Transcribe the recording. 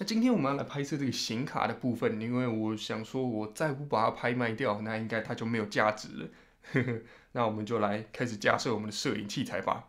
那今天我们要来拍摄这个显卡的部分，因为我想说，我再不把它拍卖掉，那应该它就没有价值了。那我们就来开始架设我们的摄影器材吧。